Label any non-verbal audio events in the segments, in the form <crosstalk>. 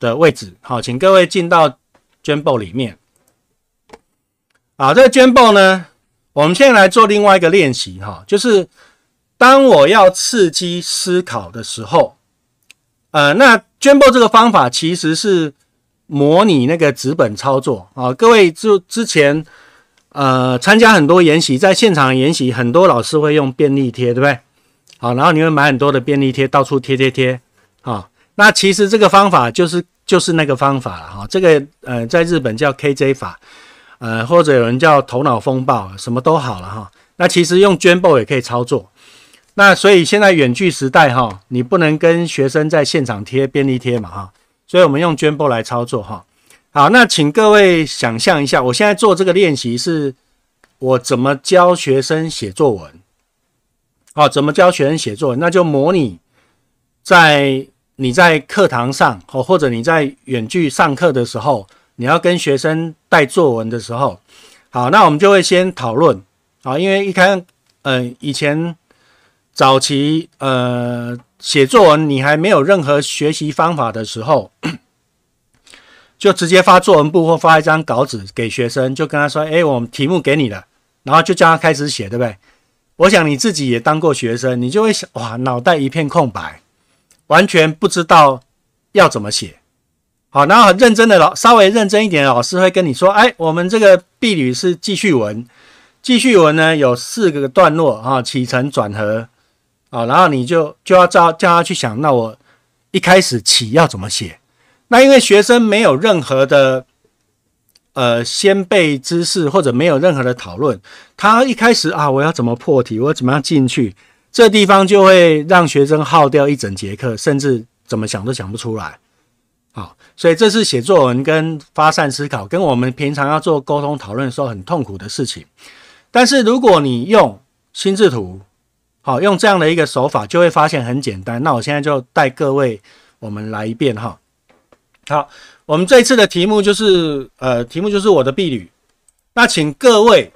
的位置好，请各位进到 j u m b o 里面。好，这个 j u m b o 呢，我们现在来做另外一个练习哈，就是当我要刺激思考的时候，呃，那 j u m b o 这个方法其实是模拟那个纸本操作啊。各位就之前呃参加很多研习，在现场研习，很多老师会用便利贴，对不对？好，然后你会买很多的便利贴，到处贴贴贴好。那其实这个方法就是就是那个方法了哈，这个呃在日本叫 KJ 法，呃或者有人叫头脑风暴，什么都好了哈。那其实用绢布也可以操作。那所以现在远距时代哈，你不能跟学生在现场贴便利贴嘛哈，所以我们用绢布来操作哈。好，那请各位想象一下，我现在做这个练习是我怎么教学生写作文？好，怎么教学生写作文？那就模拟在。你在课堂上哦，或者你在远距上课的时候，你要跟学生带作文的时候，好，那我们就会先讨论啊，因为一看，呃，以前早期呃写作文你还没有任何学习方法的时候，<coughs> 就直接发作文簿或发一张稿纸给学生，就跟他说，哎，我们题目给你了，然后就叫他开始写，对不对？我想你自己也当过学生，你就会想，哇，脑袋一片空白。完全不知道要怎么写，好，然后很认真的老，稍微认真一点的老师会跟你说，哎，我们这个婢女是记叙文，记叙文呢有四个段落啊，起承转合啊，然后你就就要叫叫他去想，那我一开始起要怎么写？那因为学生没有任何的呃先辈知识或者没有任何的讨论，他一开始啊，我要怎么破题？我怎么样进去？这地方就会让学生耗掉一整节课，甚至怎么想都想不出来。好，所以这是写作文跟发散思考，跟我们平常要做沟通讨论的时候很痛苦的事情。但是如果你用心智图，好，用这样的一个手法，就会发现很简单。那我现在就带各位，我们来一遍哈。好，我们这一次的题目就是，呃，题目就是我的婢女。那请各位，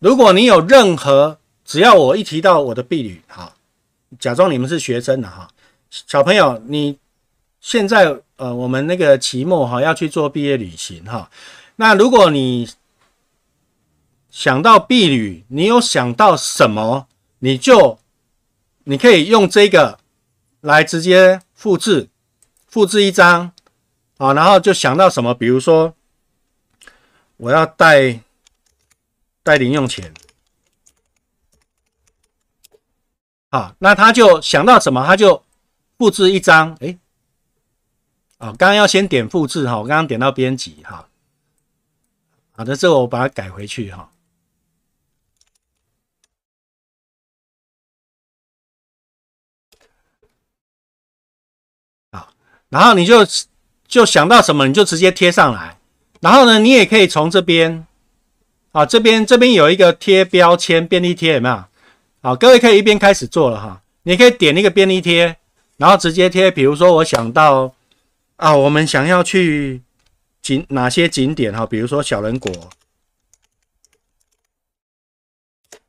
如果你有任何只要我一提到我的婢女，哈，假装你们是学生的哈，小朋友，你现在呃，我们那个期末哈要去做毕业旅行哈，那如果你想到婢女，你有想到什么，你就你可以用这个来直接复制，复制一张，啊，然后就想到什么，比如说我要带带零用钱。啊，那他就想到什么，他就复制一张，哎，啊，刚刚要先点复制哈，我刚刚点到编辑哈，好的，这我把它改回去哈，然后你就就想到什么，你就直接贴上来，然后呢，你也可以从这边，啊，这边这边有一个贴标签便利贴有没有？好，各位可以一边开始做了哈。你可以点那个便利贴，然后直接贴。比如说我想到啊，我们想要去景哪些景点哈？比如说小人国，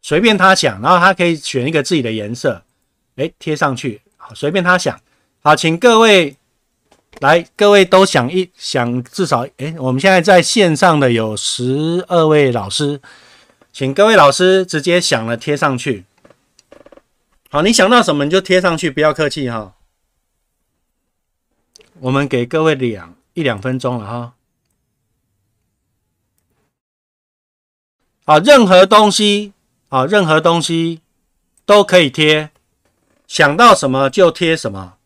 随便他想，然后他可以选一个自己的颜色，哎，贴上去。好，随便他想。好，请各位来，各位都想一想，至少哎，我们现在在线上的有十二位老师，请各位老师直接想了贴上去。好，你想到什么你就贴上去，不要客气哈。我们给各位两一两分钟了哈。啊，任何东西啊，任何东西都可以贴，想到什么就贴什么。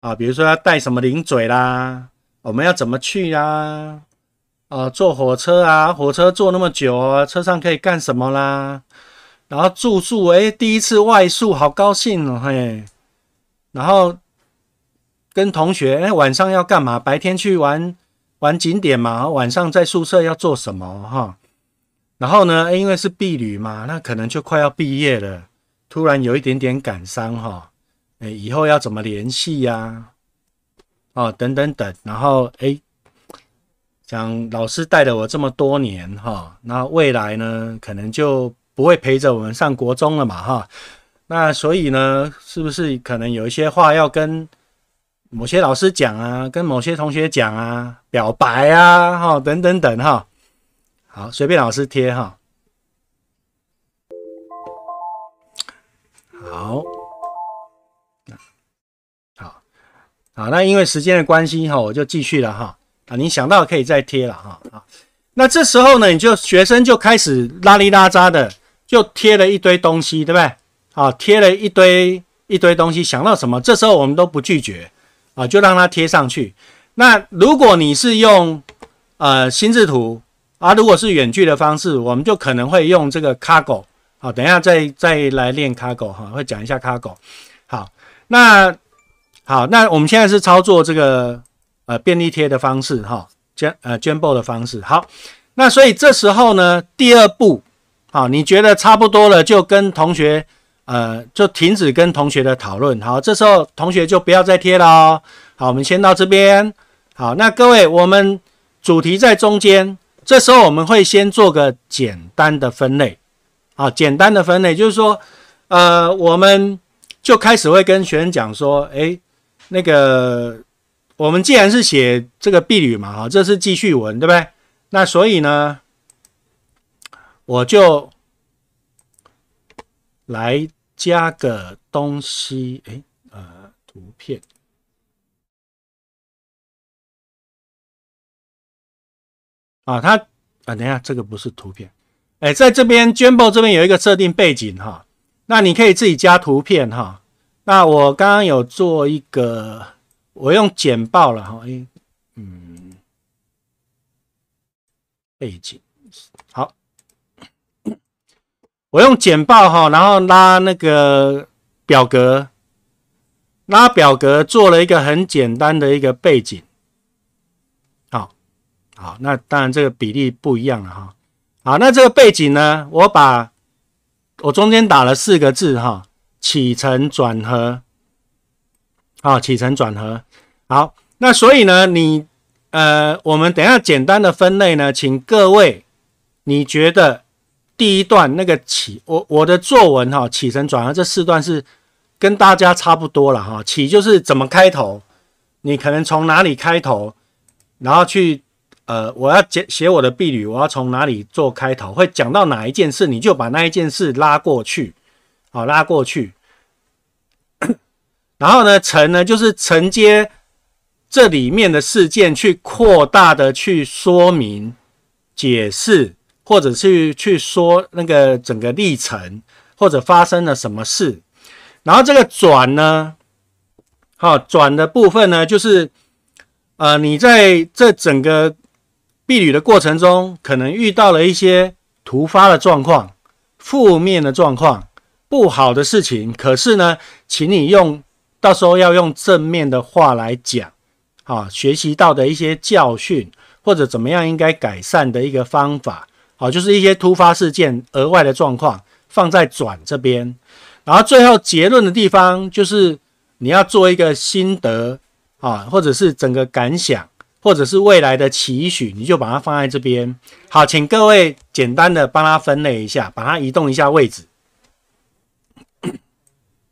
啊，比如说要带什么零嘴啦，我们要怎么去啦？啊，坐火车啊，火车坐那么久，车上可以干什么啦？然后住宿，哎，第一次外宿，好高兴哦，嘿。然后跟同学，哎，晚上要干嘛？白天去玩玩景点嘛，晚上在宿舍要做什么？哈。然后呢，因为是婢女嘛，那可能就快要毕业了，突然有一点点感伤哈。哎，以后要怎么联系呀？哦，等等等。然后，哎，讲老师带了我这么多年哈，那未来呢，可能就。不会陪着我们上国中了嘛？哈，那所以呢，是不是可能有一些话要跟某些老师讲啊，跟某些同学讲啊，表白啊，哈，等等等，哈，好，随便老师贴哈，好，好，好，那因为时间的关系哈，我就继续了哈，啊，你想到可以再贴了哈，那这时候呢，你就学生就开始拉里拉扎的。就贴了一堆东西，对不对？啊，贴了一堆一堆东西，想到什么？这时候我们都不拒绝，啊，就让它贴上去。那如果你是用呃心智图，啊，如果是远距的方式，我们就可能会用这个 cargo。好，等一下再再来练 cargo 哈，会讲一下 cargo。好，那好，那我们现在是操作这个呃便利贴的方式哈，捐呃捐报的方式。好，那所以这时候呢，第二步。好，你觉得差不多了，就跟同学，呃，就停止跟同学的讨论。好，这时候同学就不要再贴了哦。好，我们先到这边。好，那各位，我们主题在中间，这时候我们会先做个简单的分类。好，简单的分类就是说，呃，我们就开始会跟学生讲说，诶，那个，我们既然是写这个避旅嘛，哈，这是记叙文，对不对？那所以呢？我就来加个东西，哎，呃，图片啊，它啊，等一下，这个不是图片，哎，在这边 Jumbo 这边有一个设定背景哈，那你可以自己加图片哈，那我刚刚有做一个，我用简报了哈，哎，嗯，背景。我用简报哈，然后拉那个表格，拉表格做了一个很简单的一个背景，好，好，那当然这个比例不一样了哈，好，那这个背景呢，我把我中间打了四个字哈，起承转合，好，起承转合，好，那所以呢，你呃，我们等下简单的分类呢，请各位，你觉得？第一段那个起，我我的作文哈，起承转合这四段是跟大家差不多了哈。起就是怎么开头，你可能从哪里开头，然后去呃，我要写写我的婢女，我要从哪里做开头，会讲到哪一件事，你就把那一件事拉过去，好拉过去。<coughs> 然后呢，承呢就是承接这里面的事件，去扩大的去说明解释。或者去去说那个整个历程，或者发生了什么事，然后这个转呢，好转的部分呢，就是呃，你在这整个避旅的过程中，可能遇到了一些突发的状况、负面的状况、不好的事情，可是呢，请你用到时候要用正面的话来讲，啊，学习到的一些教训，或者怎么样应该改善的一个方法。好，就是一些突发事件、额外的状况放在转这边，然后最后结论的地方就是你要做一个心得啊，或者是整个感想，或者是未来的期许，你就把它放在这边。好，请各位简单的帮它分类一下，把它移动一下位置。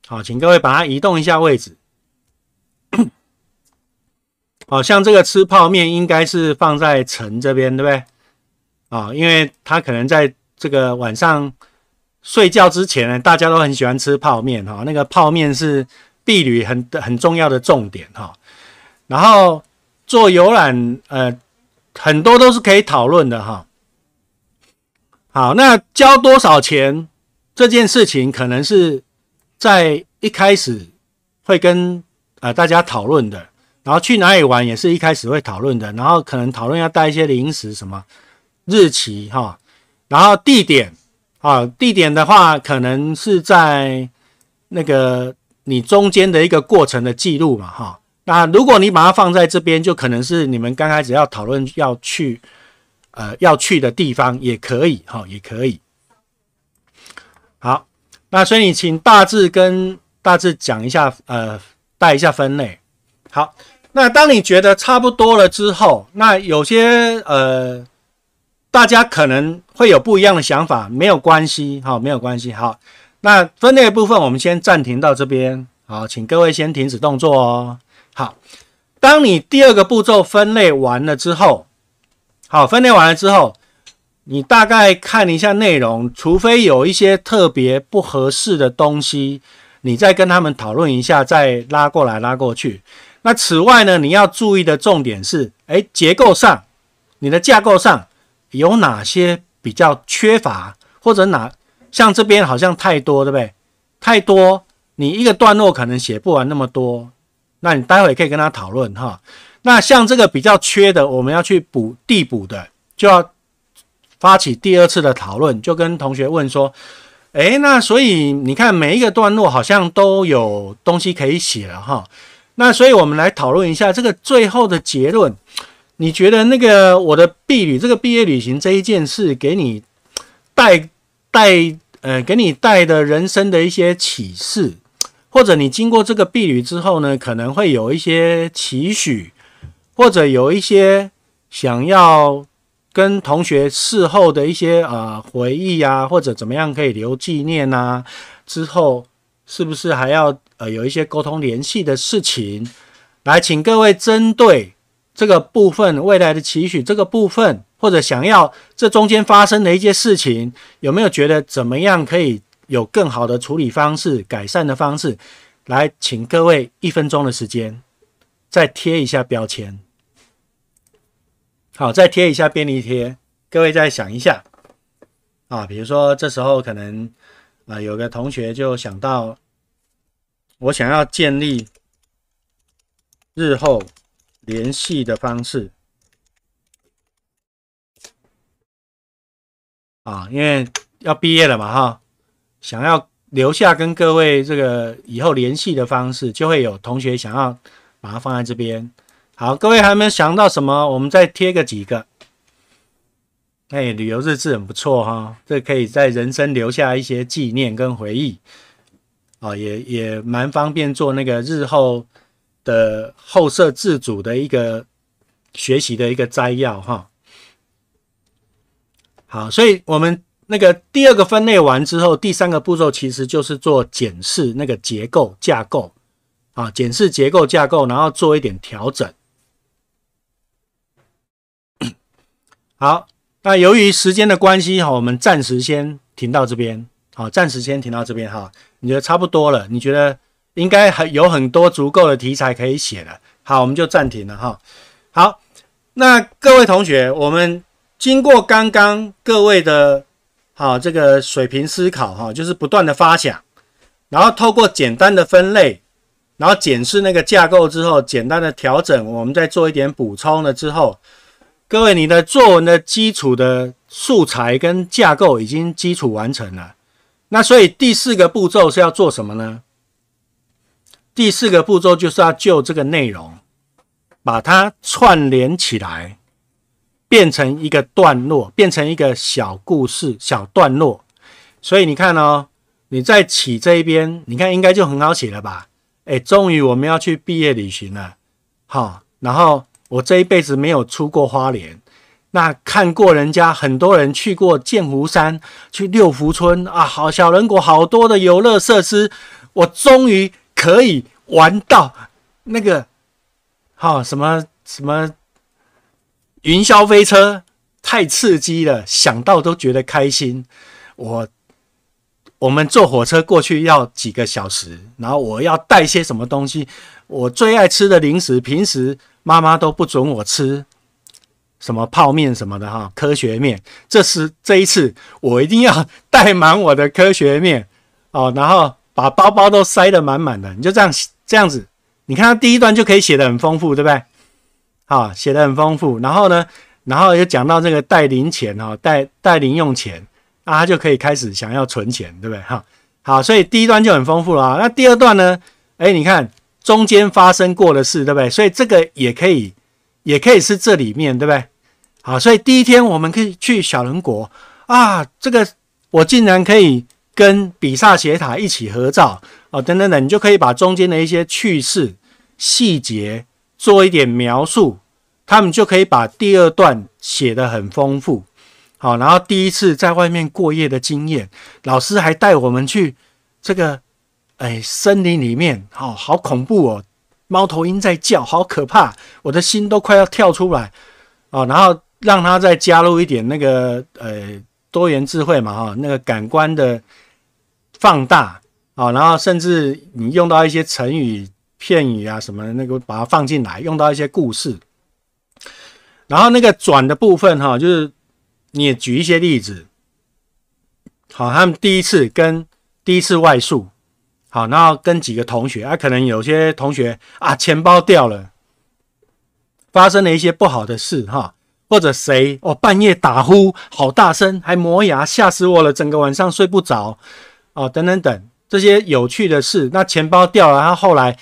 好，请各位把它移动一下位置。好，像这个吃泡面应该是放在城这边，对不对？啊，因为他可能在这个晚上睡觉之前呢，大家都很喜欢吃泡面哈。那个泡面是伴旅很很重要的重点哈。然后做游览，呃，很多都是可以讨论的哈。好，那交多少钱这件事情，可能是在一开始会跟呃大家讨论的。然后去哪里玩也是一开始会讨论的。然后可能讨论要带一些零食什么。日期哈，然后地点啊，地点的话可能是在那个你中间的一个过程的记录嘛哈。那如果你把它放在这边，就可能是你们刚开始要讨论要去呃要去的地方也可以哈，也可以。好，那所以你请大致跟大致讲一下呃，带一下分类。好，那当你觉得差不多了之后，那有些呃。大家可能会有不一样的想法，没有关系哈，没有关系。好，那分类部分我们先暂停到这边，好，请各位先停止动作哦。好，当你第二个步骤分类完了之后，好，分类完了之后，你大概看一下内容，除非有一些特别不合适的东西，你再跟他们讨论一下，再拉过来拉过去。那此外呢，你要注意的重点是，哎，结构上，你的架构上。有哪些比较缺乏，或者哪像这边好像太多，对不对？太多，你一个段落可能写不完那么多，那你待会可以跟他讨论哈。那像这个比较缺的，我们要去补递补的，就要发起第二次的讨论，就跟同学问说，诶，那所以你看每一个段落好像都有东西可以写了哈。那所以我们来讨论一下这个最后的结论。你觉得那个我的毕旅，这个毕业旅行这一件事，给你带带呃，给你带的人生的一些启示，或者你经过这个毕旅之后呢，可能会有一些期许，或者有一些想要跟同学事后的一些呃回忆啊，或者怎么样可以留纪念啊，之后是不是还要呃有一些沟通联系的事情？来，请各位针对。这个部分未来的期许，这个部分或者想要这中间发生的一些事情，有没有觉得怎么样可以有更好的处理方式、改善的方式？来，请各位一分钟的时间，再贴一下标签。好，再贴一下便利贴。各位再想一下啊，比如说这时候可能啊，有个同学就想到，我想要建立日后。联系的方式啊，因为要毕业了嘛哈，想要留下跟各位这个以后联系的方式，就会有同学想要把它放在这边。好，各位还没有想到什么？我们再贴个几个。哎，旅游日志很不错哈，这可以在人生留下一些纪念跟回忆啊，也也蛮方便做那个日后。的后设自主的一个学习的一个摘要哈，好，所以我们那个第二个分类完之后，第三个步骤其实就是做检视那个结构架构啊，检视结构架构，然后做一点调整。<coughs> 好，那由于时间的关系哈，我们暂时先停到这边，好，暂时先停到这边哈，你觉得差不多了？你觉得？应该很有很多足够的题材可以写了。好，我们就暂停了哈。好，那各位同学，我们经过刚刚各位的，好这个水平思考哈，就是不断的发想，然后透过简单的分类，然后检视那个架构之后，简单的调整，我们再做一点补充了之后，各位你的作文的基础的素材跟架构已经基础完成了。那所以第四个步骤是要做什么呢？第四个步骤就是要就这个内容，把它串联起来，变成一个段落，变成一个小故事、小段落。所以你看哦，你在起这一边，你看应该就很好写了吧？哎，终于我们要去毕业旅行了，好。然后我这一辈子没有出过花莲，那看过人家很多人去过剑湖山、去六福村啊，好小人国，好多的游乐设施，我终于。可以玩到那个，哈什么什么云霄飞车，太刺激了，想到都觉得开心。我我们坐火车过去要几个小时，然后我要带些什么东西？我最爱吃的零食，平时妈妈都不准我吃，什么泡面什么的哈，科学面。这是这一次我一定要带满我的科学面哦，然后。把包包都塞得满满的，你就这样这样子，你看第一段就可以写得很丰富，对不对？好，写得很丰富。然后呢，然后又讲到这个带零钱哦，带带零用钱，那他就可以开始想要存钱，对不对？哈，好，所以第一段就很丰富了啊。那第二段呢？哎，你看中间发生过的事，对不对？所以这个也可以，也可以是这里面，对不对？好，所以第一天我们可以去小人国啊，这个我竟然可以。跟比萨斜塔一起合照哦，等等等，你就可以把中间的一些趣事细节做一点描述，他们就可以把第二段写得很丰富。好，然后第一次在外面过夜的经验，老师还带我们去这个，哎，森林里面，好好恐怖哦，猫头鹰在叫，好可怕，我的心都快要跳出来哦。然后让他再加入一点那个呃多元智慧嘛，哈，那个感官的。放大啊，然后甚至你用到一些成语片语啊，什么那个把它放进来，用到一些故事，然后那个转的部分哈，就是你也举一些例子，好，他们第一次跟第一次外宿，好，然后跟几个同学啊，可能有些同学啊钱包掉了，发生了一些不好的事哈，或者谁哦半夜打呼好大声，还磨牙，吓死我了，整个晚上睡不着。哦，等等等，这些有趣的事。那钱包掉了，他后来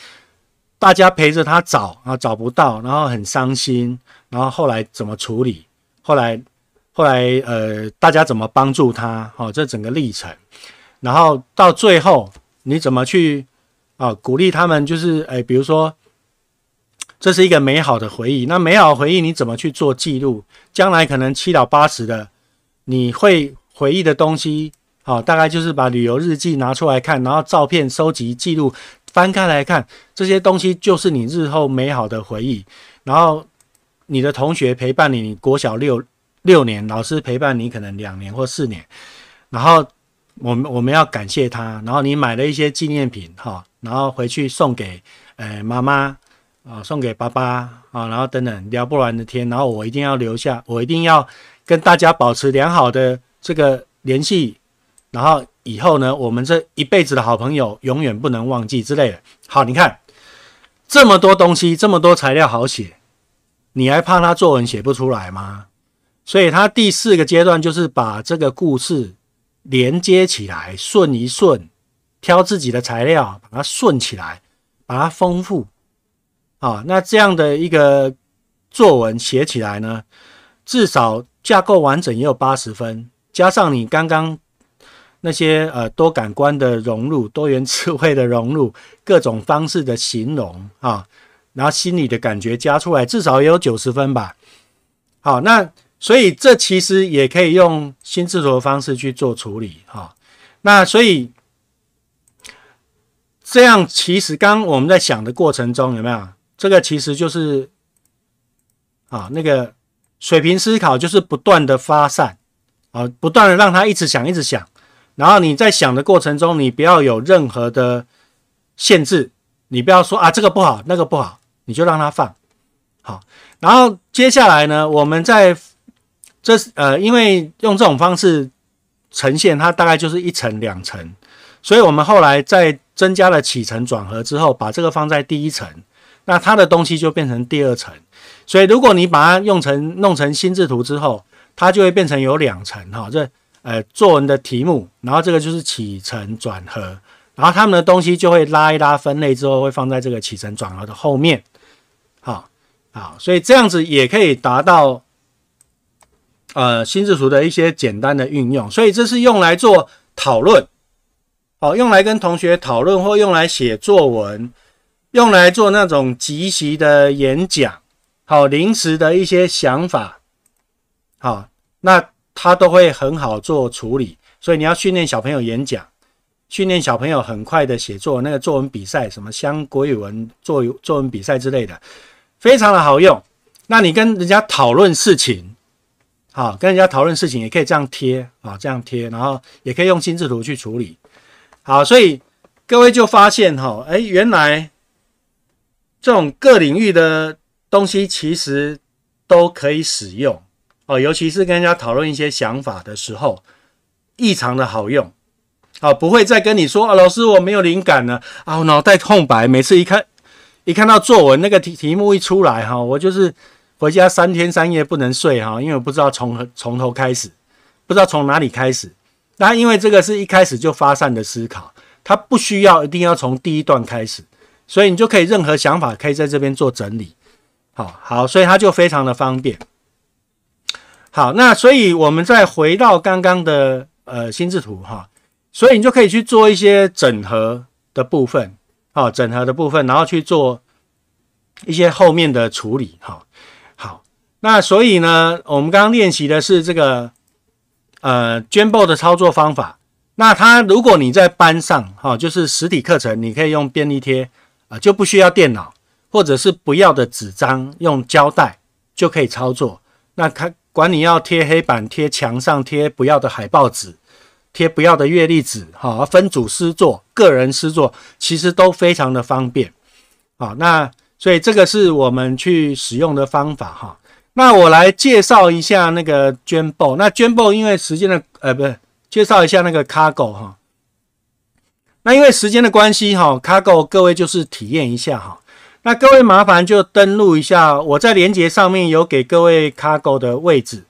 大家陪着他找啊，找不到，然后很伤心。然后后来怎么处理？后来，后来呃，大家怎么帮助他？好，这整个历程。然后到最后，你怎么去啊？鼓励他们，就是哎，比如说，这是一个美好的回忆。那美好回忆你怎么去做记录？将来可能七老八十的，你会回忆的东西。哦，大概就是把旅游日记拿出来看，然后照片收集记录翻开来看，这些东西就是你日后美好的回忆。然后你的同学陪伴你你国小六六年，老师陪伴你可能两年或四年，然后我们我们要感谢他。然后你买了一些纪念品，哈，然后回去送给呃妈妈啊，送给爸爸啊，然后等等聊不完的天，然后我一定要留下，我一定要跟大家保持良好的这个联系。然后以后呢，我们这一辈子的好朋友永远不能忘记之类的。好，你看这么多东西，这么多材料好写，你还怕他作文写不出来吗？所以，他第四个阶段就是把这个故事连接起来，顺一顺，挑自己的材料把它顺起来，把它丰富。啊，那这样的一个作文写起来呢，至少架构完整也有八十分，加上你刚刚。那些呃多感官的融入、多元智慧的融入、各种方式的形容 <laughs> 啊，然后心里的感觉加出来，至少也有九十分吧。好，那所以这其实也可以用新智图的方式去做处理哈。那所以这样其实刚我们在想的过程中有没有？这个其实就是啊那个水平思考就是不断的发散啊，不断的让他一直想一直想。然后你在想的过程中，你不要有任何的限制，你不要说啊这个不好，那个不好，你就让它放好。然后接下来呢，我们在这呃，因为用这种方式呈现它大概就是一层两层，所以我们后来在增加了起承转合之后，把这个放在第一层，那它的东西就变成第二层。所以如果你把它用成弄成心智图之后，它就会变成有两层哈，这。呃，作文的题目，然后这个就是起承转合，然后他们的东西就会拉一拉，分类之后会放在这个起承转合的后面。好，好，所以这样子也可以达到呃心智图的一些简单的运用。所以这是用来做讨论，好，用来跟同学讨论或用来写作文，用来做那种即席的演讲，好，临时的一些想法，好，那。他都会很好做处理，所以你要训练小朋友演讲，训练小朋友很快的写作，那个作文比赛，什么乡国语文作作文比赛之类的，非常的好用。那你跟人家讨论事情，好，跟人家讨论事情也可以这样贴啊，这样贴，然后也可以用心智图去处理。好，所以各位就发现哈，哎，原来这种各领域的东西其实都可以使用。哦，尤其是跟人家讨论一些想法的时候，异常的好用，哦，不会再跟你说啊，老师我没有灵感了啊，脑袋空白。每次一看，一看到作文那个题题目一出来哈，我就是回家三天三夜不能睡哈，因为我不知道从从头开始，不知道从哪里开始。那因为这个是一开始就发散的思考，它不需要一定要从第一段开始，所以你就可以任何想法可以在这边做整理，好好，所以它就非常的方便。好，那所以我们再回到刚刚的呃心智图哈，所以你就可以去做一些整合的部分啊，整合的部分，然后去做一些后面的处理哈。好，那所以呢，我们刚刚练习的是这个呃绢簿的操作方法。那它如果你在班上哈，就是实体课程，你可以用便利贴啊，就不需要电脑，或者是不要的纸张，用胶带就可以操作。那它。管你要贴黑板、贴墙上、贴不要的海报纸、贴不要的阅历纸，哈，分组诗作、个人诗作，其实都非常的方便，好，那所以这个是我们去使用的方法，哈。那我来介绍一下那个 b 布，那 b 布因为时间的，呃，不是，介绍一下那个 Cargo 哈。那因为时间的关系，哈，，Cargo 各位就是体验一下，哈。那各位麻烦就登录一下，我在连接上面有给各位卡 o 的位置。